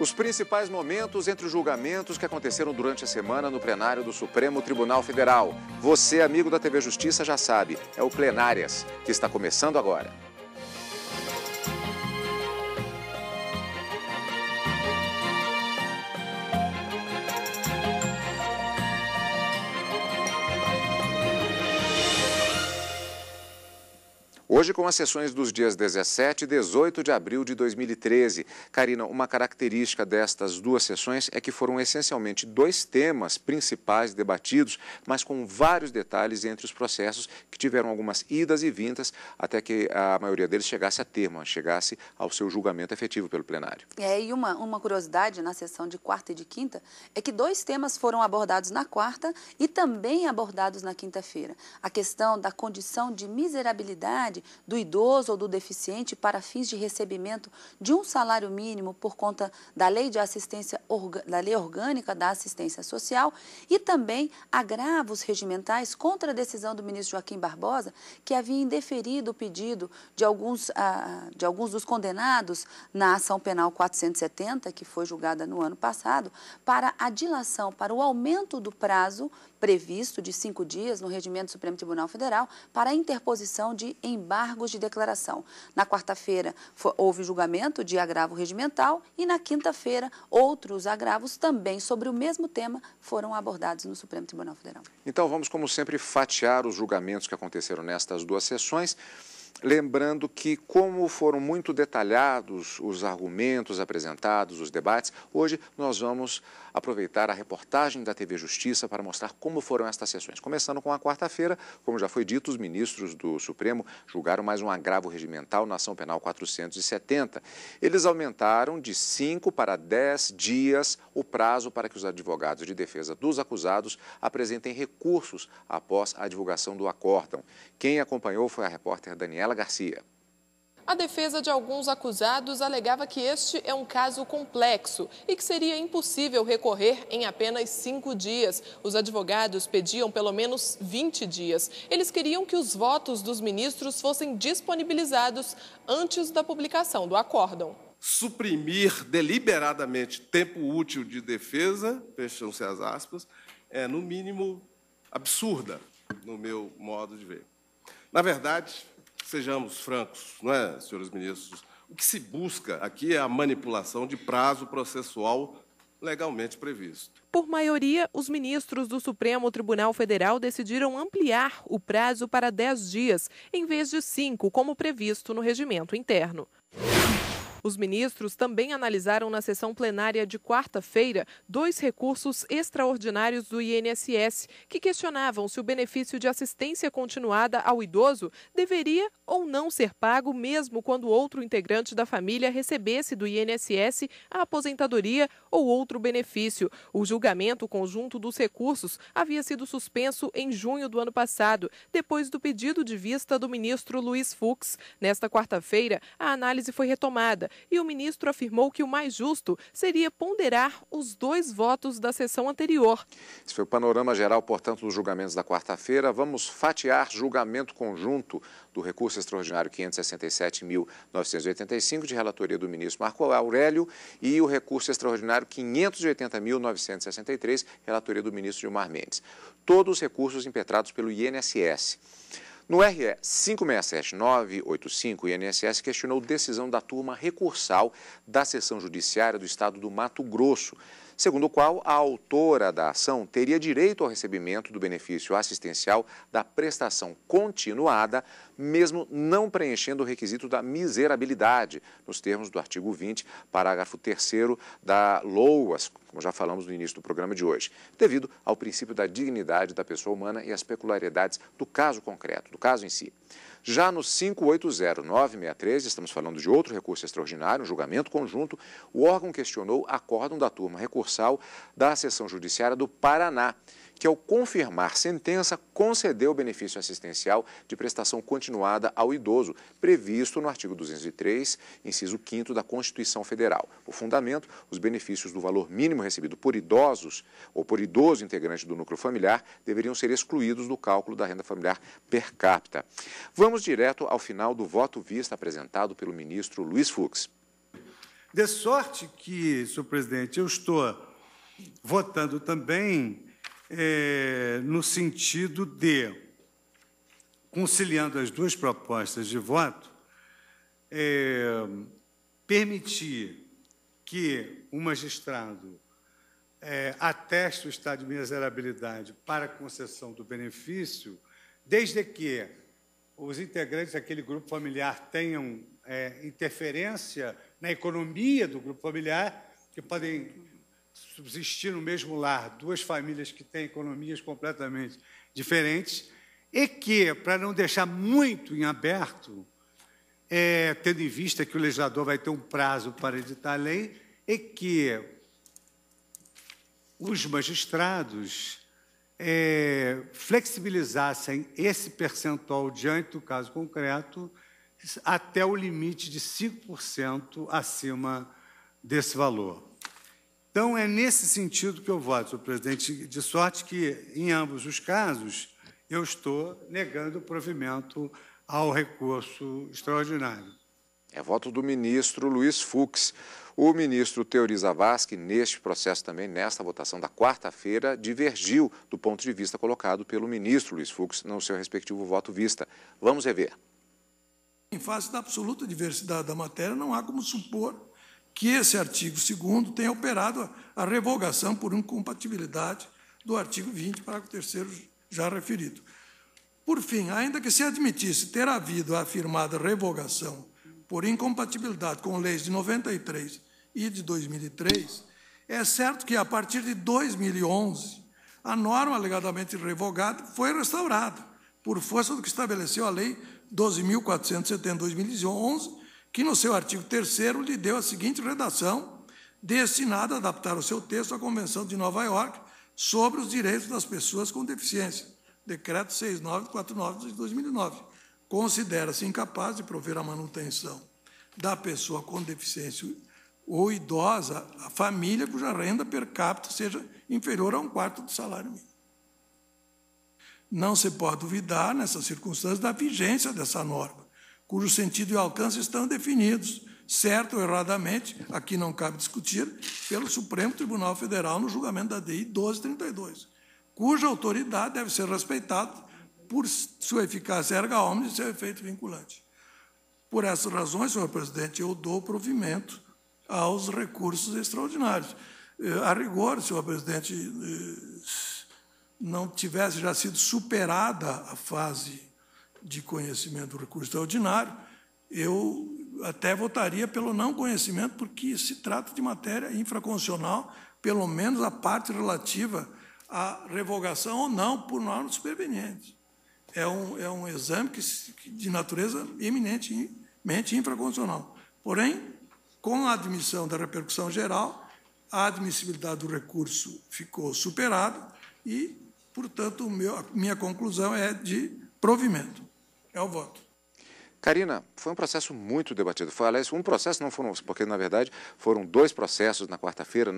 Os principais momentos entre os julgamentos que aconteceram durante a semana no plenário do Supremo Tribunal Federal. Você, amigo da TV Justiça, já sabe, é o Plenárias, que está começando agora. Hoje, com as sessões dos dias 17 e 18 de abril de 2013. Karina, uma característica destas duas sessões é que foram essencialmente dois temas principais debatidos, mas com vários detalhes entre os processos que tiveram algumas idas e vindas até que a maioria deles chegasse a termo, chegasse ao seu julgamento efetivo pelo plenário. É, e uma, uma curiosidade na sessão de quarta e de quinta é que dois temas foram abordados na quarta e também abordados na quinta-feira. A questão da condição de miserabilidade idade do idoso ou do deficiente para fins de recebimento de um salário mínimo por conta da Lei de Assistência da Lei Orgânica da Assistência Social e também agravos regimentais contra a decisão do ministro Joaquim Barbosa, que havia indeferido o pedido de alguns, ah, de alguns dos condenados na ação penal 470, que foi julgada no ano passado, para a dilação, para o aumento do prazo previsto de cinco dias no regimento do Supremo Tribunal Federal para a interposição de embargos de declaração. Na quarta-feira houve julgamento de agravo regimental e na quinta-feira outros agravos também sobre o mesmo tema foram abordados no Supremo Tribunal Federal. Então vamos, como sempre, fatiar os julgamentos que aconteceram nestas duas sessões lembrando que, como foram muito detalhados os argumentos apresentados, os debates, hoje nós vamos aproveitar a reportagem da TV Justiça para mostrar como foram estas sessões. Começando com a quarta-feira, como já foi dito, os ministros do Supremo julgaram mais um agravo regimental na ação penal 470. Eles aumentaram de 5 para 10 dias o prazo para que os advogados de defesa dos acusados apresentem recursos após a divulgação do acórdão. Quem acompanhou foi a repórter Daniela Garcia. A defesa de alguns acusados alegava que este é um caso complexo e que seria impossível recorrer em apenas cinco dias. Os advogados pediam pelo menos 20 dias. Eles queriam que os votos dos ministros fossem disponibilizados antes da publicação do acórdão. Suprimir deliberadamente tempo útil de defesa, fecham-se as aspas, é no mínimo absurda, no meu modo de ver. Na verdade, sejamos francos, não é, senhores ministros? O que se busca aqui é a manipulação de prazo processual legalmente previsto. Por maioria, os ministros do Supremo Tribunal Federal decidiram ampliar o prazo para 10 dias, em vez de 5, como previsto no regimento interno. Os ministros também analisaram na sessão plenária de quarta-feira dois recursos extraordinários do INSS que questionavam se o benefício de assistência continuada ao idoso deveria ou não ser pago mesmo quando outro integrante da família recebesse do INSS a aposentadoria ou outro benefício. O julgamento conjunto dos recursos havia sido suspenso em junho do ano passado, depois do pedido de vista do ministro Luiz Fux. Nesta quarta-feira, a análise foi retomada e o ministro afirmou que o mais justo seria ponderar os dois votos da sessão anterior. Esse foi o panorama geral, portanto, dos julgamentos da quarta-feira. Vamos fatiar julgamento conjunto do recurso extraordinário 567.985, de relatoria do ministro Marco Aurélio, e o recurso extraordinário 580.963, relatoria do ministro Gilmar Mendes. Todos os recursos impetrados pelo INSS. No RE 567-985, o INSS questionou decisão da turma recursal da seção judiciária do estado do Mato Grosso, segundo o qual a autora da ação teria direito ao recebimento do benefício assistencial da prestação continuada mesmo não preenchendo o requisito da miserabilidade, nos termos do artigo 20, parágrafo 3 da LOAS, como já falamos no início do programa de hoje, devido ao princípio da dignidade da pessoa humana e às peculiaridades do caso concreto, do caso em si. Já no 580963, estamos falando de outro recurso extraordinário, um julgamento conjunto, o órgão questionou acórdão da turma recursal da Seção Judiciária do Paraná, que, ao confirmar sentença, concedeu o benefício assistencial de prestação continuada ao idoso, previsto no artigo 203, inciso 5 da Constituição Federal. O fundamento, os benefícios do valor mínimo recebido por idosos ou por idoso integrante do núcleo familiar deveriam ser excluídos do cálculo da renda familiar per capita. Vamos direto ao final do voto vista apresentado pelo ministro Luiz Fux. De sorte que, senhor presidente, eu estou votando também é, no sentido de, conciliando as duas propostas de voto, é, permitir que o magistrado é, ateste o estado de miserabilidade para concessão do benefício, desde que os integrantes daquele grupo familiar tenham é, interferência na economia do grupo familiar, que podem subsistir no mesmo lar, duas famílias que têm economias completamente diferentes, e que, para não deixar muito em aberto, é, tendo em vista que o legislador vai ter um prazo para editar a lei, e que os magistrados é, flexibilizassem esse percentual diante do caso concreto até o limite de 5% acima desse valor. Então, é nesse sentido que eu voto, senhor presidente, de sorte que, em ambos os casos, eu estou negando o provimento ao recurso extraordinário. É voto do ministro Luiz Fux. O ministro Teori Zavascki, neste processo também, nesta votação da quarta-feira, divergiu do ponto de vista colocado pelo ministro Luiz Fux no seu respectivo voto vista. Vamos rever. Em face da absoluta diversidade da matéria, não há como supor que esse artigo 2 tenha operado a revogação por incompatibilidade do artigo 20, parágrafo 3 já referido. Por fim, ainda que se admitisse ter havido a afirmada revogação por incompatibilidade com leis de 93 e de 2003, é certo que, a partir de 2011, a norma alegadamente revogada foi restaurada, por força do que estabeleceu a Lei 12.470 de 2011, que no seu artigo 3 lhe deu a seguinte redação, destinada a adaptar o seu texto à Convenção de Nova York sobre os direitos das pessoas com deficiência, decreto 6949 de 2009. Considera-se incapaz de prover a manutenção da pessoa com deficiência ou idosa, a família cuja renda per capita seja inferior a um quarto do salário mínimo. Não se pode duvidar, nessas circunstâncias, da vigência dessa norma, cujo sentido e alcance estão definidos, certo ou erradamente, aqui não cabe discutir, pelo Supremo Tribunal Federal no julgamento da DI 1232, cuja autoridade deve ser respeitada por sua eficácia erga omnes e seu efeito vinculante. Por essas razões, senhor presidente, eu dou provimento aos recursos extraordinários. Eh, a rigor, senhor presidente, eh, não tivesse já sido superada a fase de conhecimento do recurso extraordinário, eu até votaria pelo não conhecimento, porque se trata de matéria infraconstitucional, pelo menos a parte relativa à revogação ou não por normas supervenientes. É um, é um exame que, de natureza eminentemente infraconstitucional. Porém, com a admissão da repercussão geral, a admissibilidade do recurso ficou superada e, portanto, meu, a minha conclusão é de provimento é o voto. Karina, foi um processo muito debatido. Foi, aliás, um processo, não foram, porque na verdade foram dois processos na quarta-feira,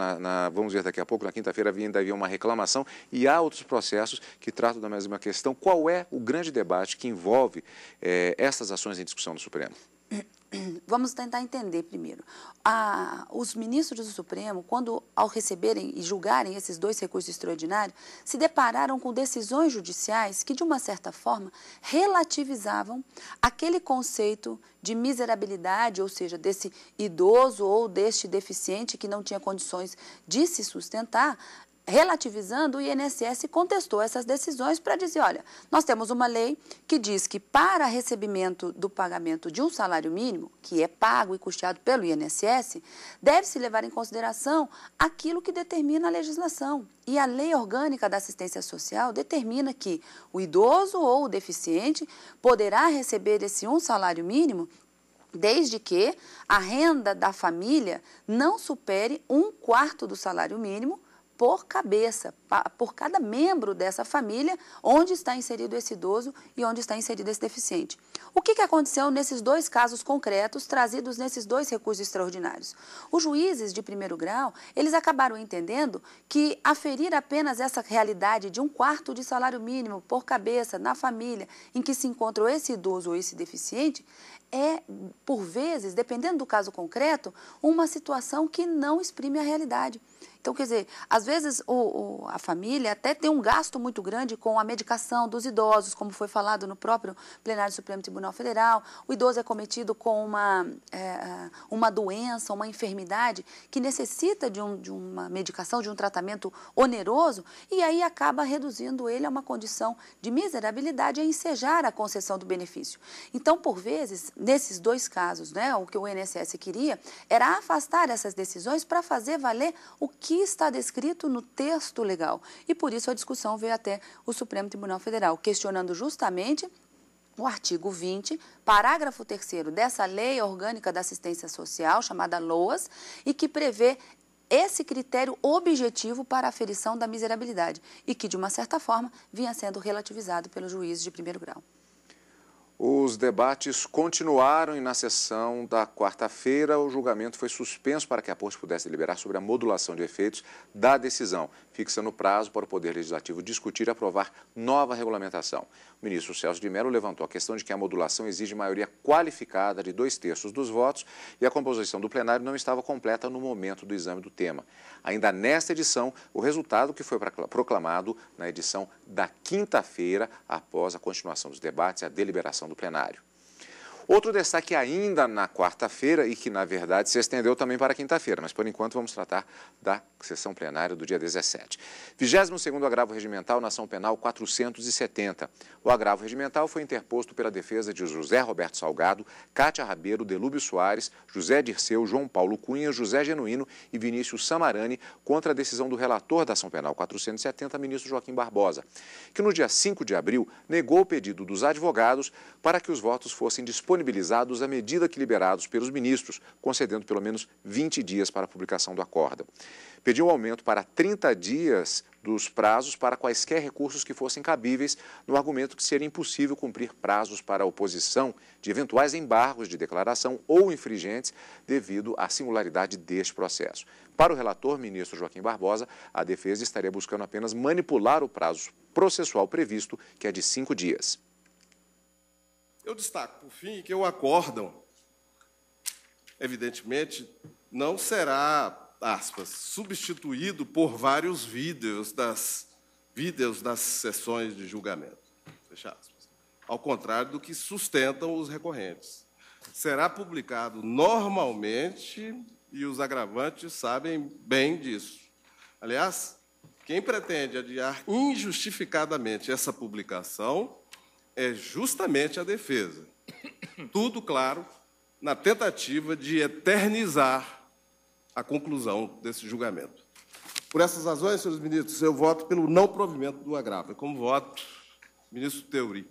vamos ver daqui a pouco, na quinta-feira ainda havia uma reclamação e há outros processos que tratam da mesma questão. Qual é o grande debate que envolve eh, essas ações em discussão no Supremo? Vamos tentar entender primeiro. A, os ministros do Supremo, quando ao receberem e julgarem esses dois recursos extraordinários, se depararam com decisões judiciais que, de uma certa forma, relativizavam aquele conceito de miserabilidade, ou seja, desse idoso ou deste deficiente que não tinha condições de se sustentar, relativizando, o INSS contestou essas decisões para dizer, olha, nós temos uma lei que diz que para recebimento do pagamento de um salário mínimo, que é pago e custeado pelo INSS, deve-se levar em consideração aquilo que determina a legislação. E a Lei Orgânica da Assistência Social determina que o idoso ou o deficiente poderá receber esse um salário mínimo desde que a renda da família não supere um quarto do salário mínimo, por cabeça, por cada membro dessa família, onde está inserido esse idoso e onde está inserido esse deficiente. O que, que aconteceu nesses dois casos concretos trazidos nesses dois recursos extraordinários? Os juízes de primeiro grau, eles acabaram entendendo que aferir apenas essa realidade de um quarto de salário mínimo por cabeça na família em que se encontra esse idoso ou esse deficiente é, por vezes, dependendo do caso concreto, uma situação que não exprime a realidade. Então, quer dizer, às vezes o, o, a família até tem um gasto muito grande com a medicação dos idosos, como foi falado no próprio plenário do Supremo Tribunal Federal. O idoso é cometido com uma, é, é, uma doença, uma enfermidade que necessita de, um, de uma medicação, de um tratamento oneroso, e aí acaba reduzindo ele a uma condição de miserabilidade a ensejar a concessão do benefício. Então, por vezes, nesses dois casos, né, o que o INSS queria era afastar essas decisões para fazer valer o que que está descrito no texto legal. E por isso a discussão veio até o Supremo Tribunal Federal, questionando justamente o artigo 20, parágrafo 3 dessa Lei Orgânica da Assistência Social, chamada LOAS, e que prevê esse critério objetivo para a aferição da miserabilidade e que, de uma certa forma, vinha sendo relativizado pelo juiz de primeiro grau. Os debates continuaram e na sessão da quarta-feira o julgamento foi suspenso para que a Corte pudesse deliberar sobre a modulação de efeitos da decisão, fixando o prazo para o Poder Legislativo discutir e aprovar nova regulamentação. O ministro Celso de Mello levantou a questão de que a modulação exige maioria qualificada de dois terços dos votos e a composição do plenário não estava completa no momento do exame do tema. Ainda nesta edição, o resultado que foi proclamado na edição da quinta-feira, após a continuação dos debates e a deliberação do plenário. Outro destaque ainda na quarta-feira e que, na verdade, se estendeu também para quinta-feira, mas por enquanto vamos tratar da sessão plenária do dia 17. 22º agravo regimental na ação penal 470. O agravo regimental foi interposto pela defesa de José Roberto Salgado, Cátia Rabeiro, Delúbio Soares, José Dirceu, João Paulo Cunha, José Genuíno e Vinícius Samarani contra a decisão do relator da ação penal 470, ministro Joaquim Barbosa, que no dia 5 de abril negou o pedido dos advogados para que os votos fossem disponibilizados disponibilizados à medida que liberados pelos ministros, concedendo pelo menos 20 dias para a publicação do acordo. Pediu um aumento para 30 dias dos prazos para quaisquer recursos que fossem cabíveis, no argumento que seria impossível cumprir prazos para a oposição de eventuais embargos de declaração ou infringentes devido à singularidade deste processo. Para o relator, ministro Joaquim Barbosa, a defesa estaria buscando apenas manipular o prazo processual previsto, que é de cinco dias. Eu destaco, por fim, que o acórdão, evidentemente, não será, aspas, substituído por vários vídeos das, vídeos das sessões de julgamento. Fecha aspas. Ao contrário do que sustentam os recorrentes. Será publicado normalmente, e os agravantes sabem bem disso. Aliás, quem pretende adiar injustificadamente essa publicação é justamente a defesa. Tudo, claro, na tentativa de eternizar a conclusão desse julgamento. Por essas razões, senhores ministros, eu voto pelo não provimento do agravo. Como voto, ministro Teori.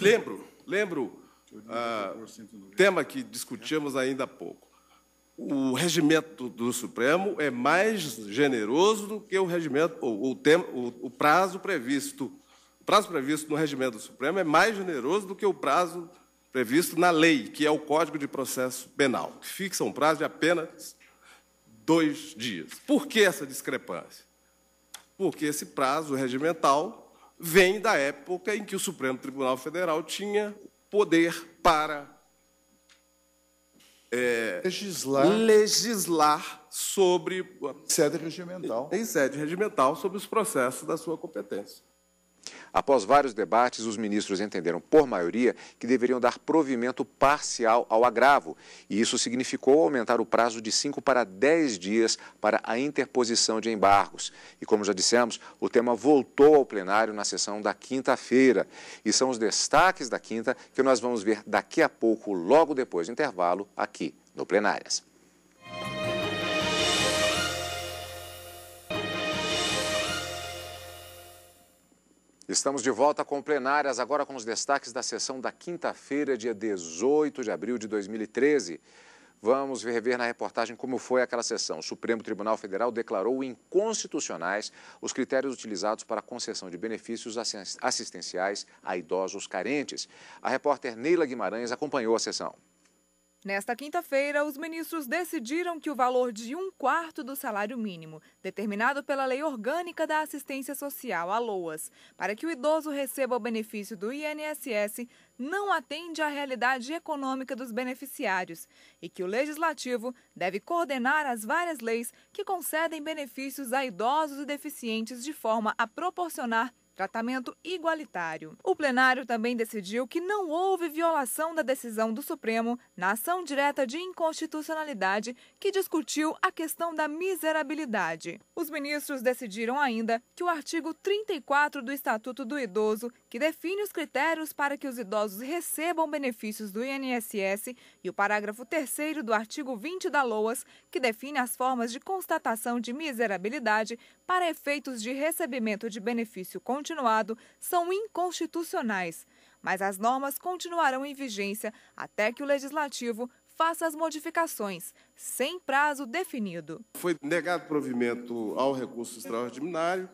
Lembro, lembro o ah, tema que discutimos ainda há pouco. O regimento do Supremo é mais generoso do que o regimento, ou, tem, o, o prazo previsto o prazo previsto no regimento do Supremo é mais generoso do que o prazo previsto na lei, que é o Código de Processo Penal, que fixa um prazo de apenas dois dias. Por que essa discrepância? Porque esse prazo regimental vem da época em que o Supremo Tribunal Federal tinha poder para é, legislar. legislar. sobre. Sede regimental. Em sede regimental, sobre os processos da sua competência. Após vários debates, os ministros entenderam, por maioria, que deveriam dar provimento parcial ao agravo, e isso significou aumentar o prazo de 5 para 10 dias para a interposição de embargos. E como já dissemos, o tema voltou ao plenário na sessão da quinta-feira, e são os destaques da quinta que nós vamos ver daqui a pouco, logo depois do intervalo, aqui no Plenárias. Estamos de volta com plenárias, agora com os destaques da sessão da quinta-feira, dia 18 de abril de 2013. Vamos rever na reportagem como foi aquela sessão. O Supremo Tribunal Federal declarou inconstitucionais os critérios utilizados para concessão de benefícios assistenciais a idosos carentes. A repórter Neila Guimarães acompanhou a sessão. Nesta quinta-feira, os ministros decidiram que o valor de um quarto do salário mínimo, determinado pela Lei Orgânica da Assistência Social, a LOAS, para que o idoso receba o benefício do INSS, não atende à realidade econômica dos beneficiários e que o legislativo deve coordenar as várias leis que concedem benefícios a idosos e deficientes de forma a proporcionar tratamento igualitário. O plenário também decidiu que não houve violação da decisão do Supremo na ação direta de inconstitucionalidade que discutiu a questão da miserabilidade. Os ministros decidiram ainda que o artigo 34 do Estatuto do Idoso, que define os critérios para que os idosos recebam benefícios do INSS, e o parágrafo 3 do artigo 20 da LOAS, que define as formas de constatação de miserabilidade para efeitos de recebimento de benefício continuado continuado são inconstitucionais, mas as normas continuarão em vigência até que o legislativo faça as modificações, sem prazo definido. Foi negado provimento ao recurso extraordinário,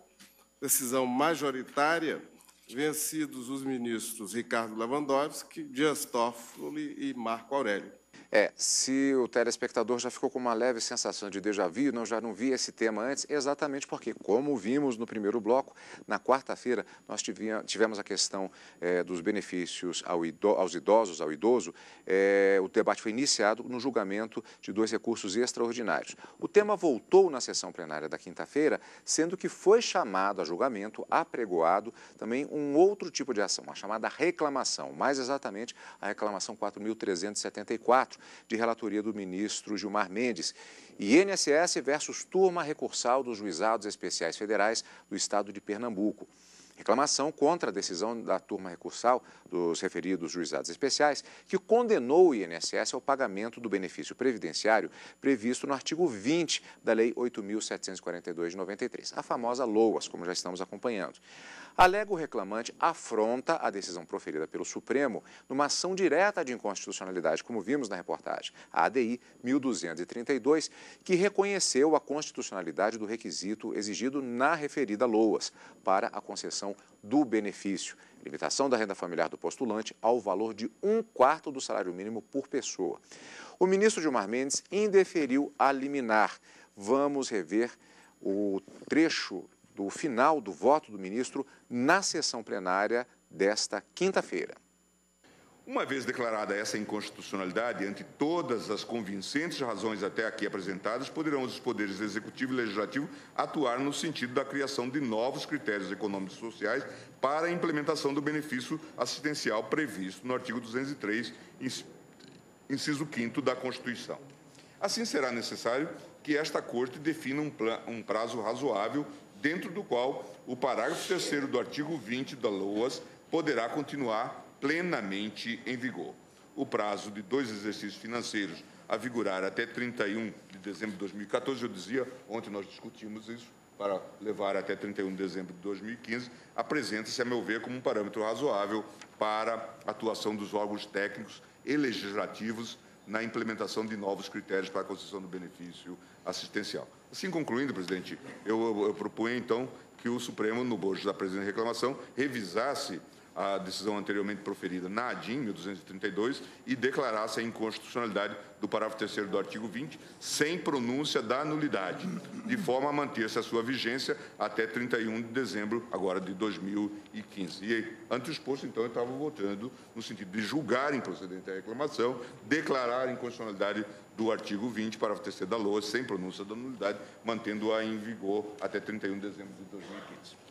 decisão majoritária, vencidos os ministros Ricardo Lewandowski, Dias Toffoli e Marco Aurélio. É, se o telespectador já ficou com uma leve sensação de déjà vu, não já não vi esse tema antes, exatamente porque, como vimos no primeiro bloco, na quarta-feira nós tivemos a questão é, dos benefícios ao ido, aos idosos, ao idoso, é, o debate foi iniciado no julgamento de dois recursos extraordinários. O tema voltou na sessão plenária da quinta-feira, sendo que foi chamado a julgamento, apregoado, também um outro tipo de ação, a chamada reclamação, mais exatamente a reclamação 4.374, de relatoria do ministro Gilmar Mendes. E INSS versus turma recursal dos juizados especiais federais do estado de Pernambuco. Reclamação contra a decisão da turma recursal dos referidos juizados especiais, que condenou o INSS ao pagamento do benefício previdenciário previsto no artigo 20 da Lei 8.742 de 93, a famosa LOAS, como já estamos acompanhando. Alega o reclamante afronta a decisão proferida pelo Supremo numa ação direta de inconstitucionalidade, como vimos na reportagem, a ADI 1232, que reconheceu a constitucionalidade do requisito exigido na referida LOAS para a concessão limitação do benefício, limitação da renda familiar do postulante ao valor de um quarto do salário mínimo por pessoa. O ministro Gilmar Mendes indeferiu a liminar. Vamos rever o trecho do final do voto do ministro na sessão plenária desta quinta-feira. Uma vez declarada essa inconstitucionalidade, ante todas as convincentes razões até aqui apresentadas, poderão os poderes executivo e legislativo atuar no sentido da criação de novos critérios econômicos e sociais para a implementação do benefício assistencial previsto no artigo 203, inciso 5 da Constituição. Assim, será necessário que esta Corte defina um, prazo razoável dentro do qual o parágrafo 3 do artigo 20 da LOAS poderá continuar plenamente em vigor. O prazo de dois exercícios financeiros a vigorar até 31 de dezembro de 2014, eu dizia, ontem nós discutimos isso, para levar até 31 de dezembro de 2015, apresenta-se, a meu ver, como um parâmetro razoável para a atuação dos órgãos técnicos e legislativos na implementação de novos critérios para a concessão do benefício assistencial. Assim concluindo, presidente, eu, eu, eu então que o Supremo, no bojo da presente reclamação, revisasse a decisão anteriormente proferida na ADIM, 1232, e declarasse a inconstitucionalidade do parágrafo 3 do artigo 20, sem pronúncia da nulidade, de forma a manter-se a sua vigência até 31 de dezembro agora de 2015. E, ante o exposto, então, eu estava votando no sentido de julgar improcedente a reclamação, declarar a inconstitucionalidade do artigo 20, parágrafo 3 da LOA, sem pronúncia da nulidade, mantendo-a em vigor até 31 de dezembro de 2015.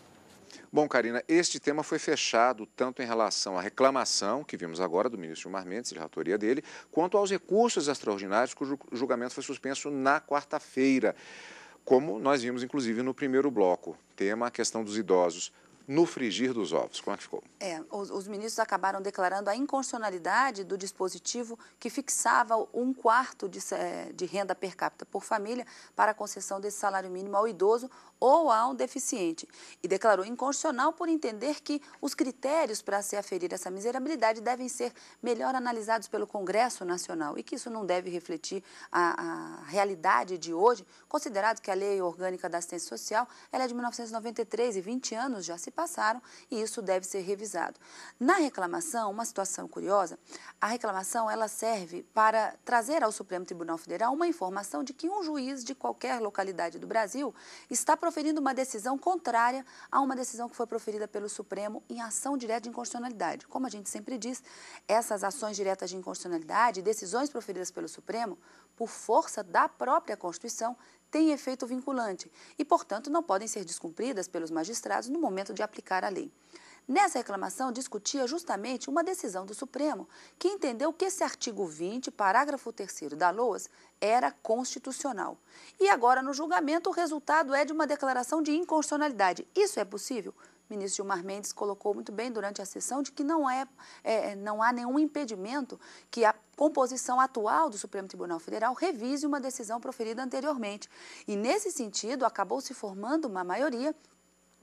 Bom, Karina, este tema foi fechado tanto em relação à reclamação que vimos agora do ministro Gilmar Mendes, de relatoria dele, quanto aos recursos extraordinários cujo julgamento foi suspenso na quarta-feira, como nós vimos, inclusive, no primeiro bloco. Tema a questão dos idosos no frigir dos ovos. Como é que ficou? É, os, os, ministros acabaram declarando a inconstitucionalidade do dispositivo que fixava um quarto de, eh, de, renda per capita por família para a concessão desse salário mínimo ao idoso ou a um deficiente e declarou inconstitucional por entender que os critérios para se aferir essa miserabilidade devem ser melhor analisados pelo Congresso Nacional e que isso não deve refletir a, a realidade de hoje, considerado que a Lei Orgânica da Assistência Social ela é de 1993 e 20 anos já se passaram e isso deve ser revisado. Na reclamação, uma situação curiosa, a reclamação ela serve para trazer ao Supremo Tribunal Federal uma informação de que um juiz de qualquer localidade do Brasil está proferindo uma decisão contrária a uma decisão que foi proferida pelo Supremo em ação direta de inconstitucionalidade. Como a gente sempre diz, essas ações diretas de inconstitucionalidade, decisões proferidas pelo Supremo, por força da própria Constituição, têm efeito vinculante e, portanto, não podem ser descumpridas pelos magistrados no momento de aplicar a lei. Nessa reclamação, discutia justamente uma decisão do Supremo, que entendeu que esse artigo 20, parágrafo 3 da LOAS, era constitucional. E agora, no julgamento, o resultado é de uma declaração de inconstitucionalidade. Isso é possível? O ministro Gilmar Mendes colocou muito bem durante a sessão de que não, é, é, é, não há nenhum impedimento que a composição atual do Supremo Tribunal Federal revise uma decisão proferida anteriormente. E, nesse sentido, acabou se formando uma maioria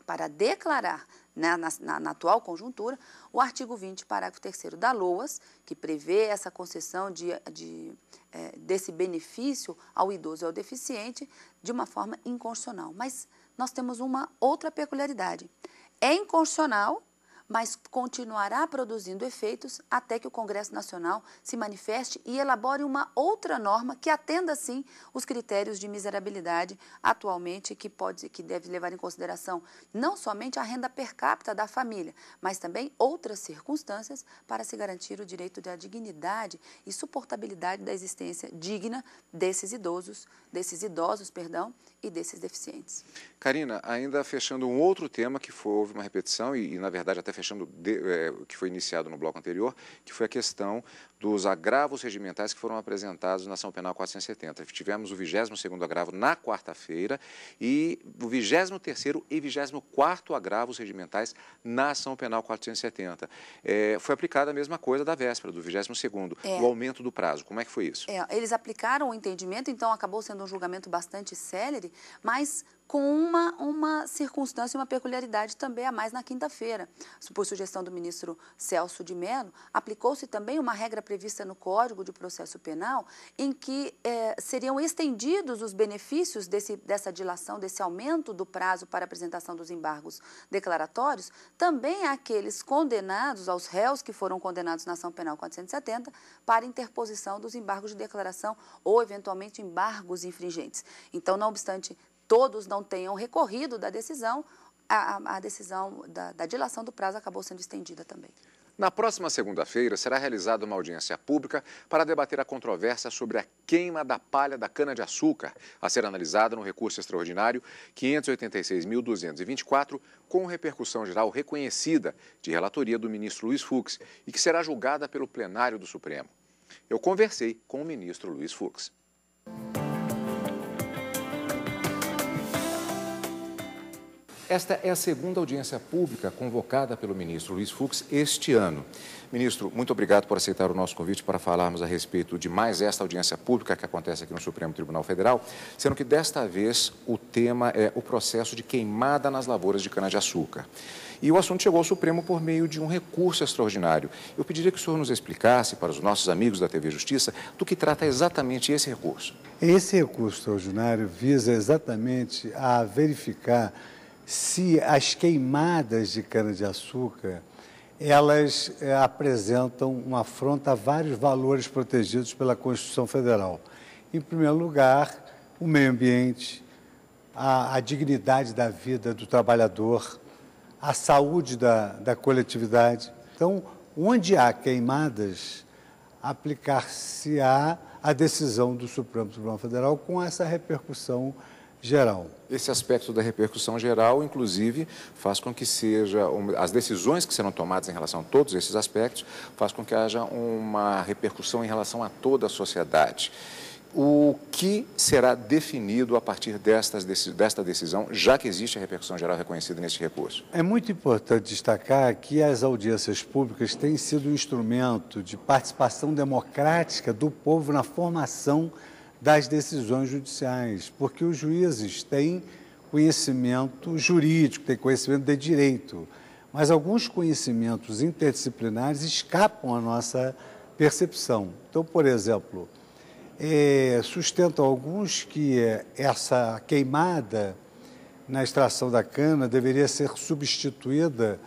para declarar né, na, na, na, atual conjuntura, o artigo 20, parágrafo 3 da LOAS, que prevê essa concessão de, de é, desse benefício ao idoso e ao deficiente de uma forma inconstitucional. Mas nós temos uma outra peculiaridade. É inconstitucional mas continuará produzindo efeitos até que o Congresso Nacional se manifeste e elabore uma outra norma que atenda sim os critérios de miserabilidade atualmente que pode que deve levar em consideração não somente a renda per capita da família, mas também outras circunstâncias para se garantir o direito a dignidade e suportabilidade da existência digna desses idosos, desses idosos, perdão, e desses deficientes. Karina, ainda fechando um outro tema que foi, houve uma repetição e, e na verdade até fechando, de, é, que foi iniciado no bloco anterior, que foi a questão dos agravos regimentais que foram apresentados na ação penal 470. Tivemos o 22º agravo na quarta-feira e o 23º e 24º agravos regimentais na ação penal 470. É, foi aplicada a mesma coisa da véspera, do 22º, é. o aumento do prazo. Como é que foi isso? É, eles aplicaram o entendimento, então acabou sendo um julgamento bastante célere, mas com uma, uma circunstância, uma peculiaridade também a mais na quinta-feira. Por sugestão do ministro Celso de Mello, aplicou-se também uma regra prevista no Código de Processo Penal em que eh, seriam estendidos os benefícios desse, dessa dilação, desse aumento do prazo para apresentação dos embargos declaratórios, também àqueles condenados, aos réus que foram condenados na ação penal 470, para interposição dos embargos de declaração ou, eventualmente, embargos infringentes. Então, não obstante todos não tenham recorrido da decisão, a, a decisão da, da dilação do prazo acabou sendo estendida também. Na próxima segunda-feira será realizada uma audiência pública para debater a controvérsia sobre a queima da palha da cana-de-açúcar, a ser analisada no recurso extraordinário 586.224, com repercussão geral reconhecida de relatoria do ministro Luiz Fux e que será julgada pelo plenário do Supremo. Eu conversei com o ministro Luiz Fux. Esta é a segunda audiência pública convocada pelo ministro Luiz Fux este ano. Ministro, muito obrigado por aceitar o nosso convite para falarmos a respeito de mais esta audiência pública que acontece aqui no Supremo Tribunal Federal, sendo que desta vez o tema é o processo de queimada nas lavouras de cana-de-açúcar. E o assunto chegou ao Supremo por meio de um recurso extraordinário. Eu pediria que o senhor nos explicasse, para os nossos amigos da TV Justiça, do que trata exatamente esse recurso. Esse recurso extraordinário visa exatamente a verificar se as queimadas de cana-de-açúcar elas eh, apresentam uma afronta a vários valores protegidos pela Constituição Federal. Em primeiro lugar, o meio ambiente, a, a dignidade da vida do trabalhador, a saúde da, da coletividade. Então, onde há queimadas, aplicar-se-á a decisão do Supremo Tribunal Federal com essa repercussão geral. Esse aspecto da repercussão geral, inclusive, faz com que seja as decisões que serão tomadas em relação a todos esses aspectos, faz com que haja uma repercussão em relação a toda a sociedade o que será definido a partir destas, desta decisão, já que existe a repercussão geral reconhecida neste recurso? É muito importante destacar que as audiências públicas têm sido um instrumento de participação democrática do povo na formação das decisões judiciais, porque os juízes têm conhecimento jurídico, têm conhecimento de direito, mas alguns conhecimentos interdisciplinares escapam à nossa percepção. Então, por exemplo, é, sustentam alguns que essa queimada na extração da cana deveria ser substituída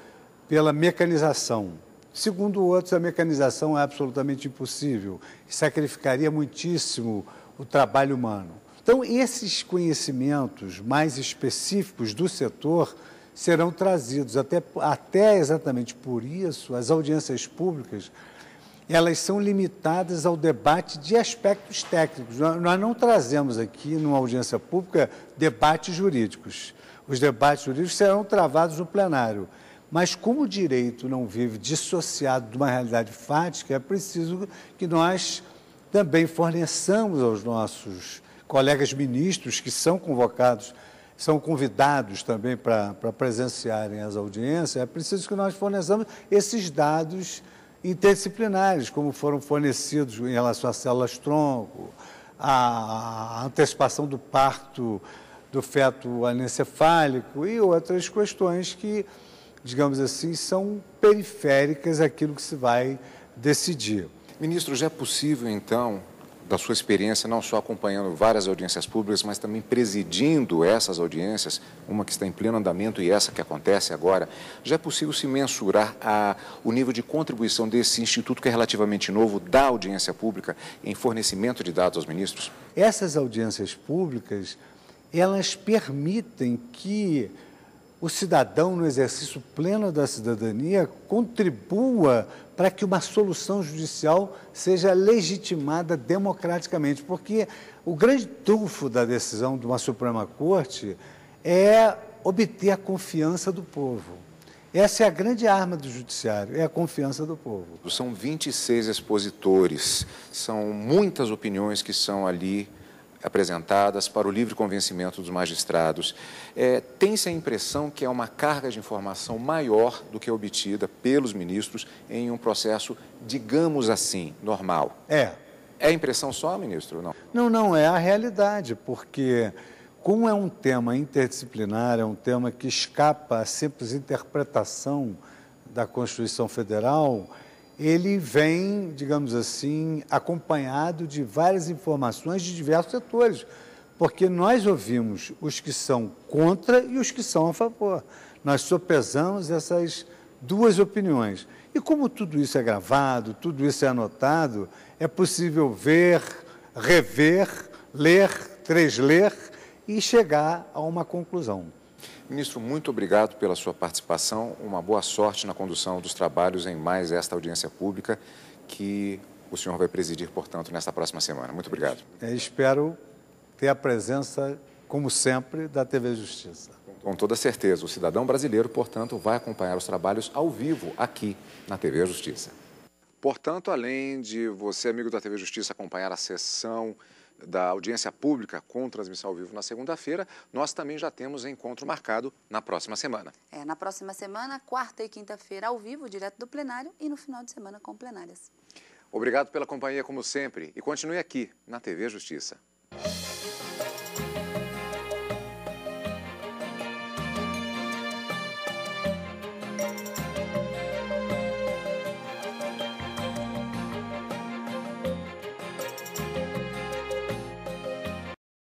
pela mecanização. Segundo outros, a mecanização é absolutamente impossível, sacrificaria muitíssimo o trabalho humano. Então, esses conhecimentos mais específicos do setor serão trazidos. Até, até exatamente por isso, as audiências públicas elas são limitadas ao debate de aspectos técnicos. Nós não trazemos aqui, numa audiência pública, debates jurídicos. Os debates jurídicos serão travados no plenário. Mas, como o direito não vive dissociado de uma realidade fática, é preciso que nós também forneçamos aos nossos colegas ministros que são convocados, são convidados também para presenciarem as audiências, é preciso que nós forneçamos esses dados interdisciplinares, como foram fornecidos em relação às células-tronco, a antecipação do parto do feto anencefálico e outras questões que, digamos assim, são periféricas àquilo que se vai decidir. Ministro, já é possível, então, da sua experiência, não só acompanhando várias audiências públicas, mas também presidindo essas audiências, uma que está em pleno andamento e essa que acontece agora, já é possível se mensurar a, o nível de contribuição desse instituto, que é relativamente novo, da audiência pública, em fornecimento de dados aos ministros? Essas audiências públicas, elas permitem que o cidadão, no exercício pleno da cidadania, contribua para que uma solução judicial seja legitimada democraticamente. Porque o grande trunfo da decisão de uma Suprema Corte é obter a confiança do povo. Essa é a grande arma do judiciário, é a confiança do povo. São 26 expositores, são muitas opiniões que são ali apresentadas para o livre convencimento dos magistrados. É, Tem-se a impressão que é uma carga de informação maior do que é obtida pelos ministros em um processo, digamos assim, normal. É. É impressão só, ministro? Não, não, não é a realidade, porque como é um tema interdisciplinar, é um tema que escapa à simples interpretação da Constituição Federal, ele vem, digamos assim, acompanhado de várias informações de diversos setores, porque nós ouvimos os que são contra e os que são a favor. Nós sopesamos essas duas opiniões. E como tudo isso é gravado, tudo isso é anotado, é possível ver, rever, ler, tresler e chegar a uma conclusão. Ministro, muito obrigado pela sua participação. Uma boa sorte na condução dos trabalhos em mais esta audiência pública que o senhor vai presidir, portanto, nesta próxima semana. Muito obrigado. Eu é, espero ter a presença, como sempre, da TV Justiça. Com toda certeza, o cidadão brasileiro, portanto, vai acompanhar os trabalhos ao vivo aqui na TV Justiça. Portanto, além de você, amigo da TV Justiça, acompanhar a sessão da audiência pública com transmissão ao vivo na segunda-feira, nós também já temos encontro marcado na próxima semana. É, na próxima semana, quarta e quinta-feira ao vivo, direto do plenário e no final de semana com plenárias. Obrigado pela companhia, como sempre, e continue aqui na TV Justiça.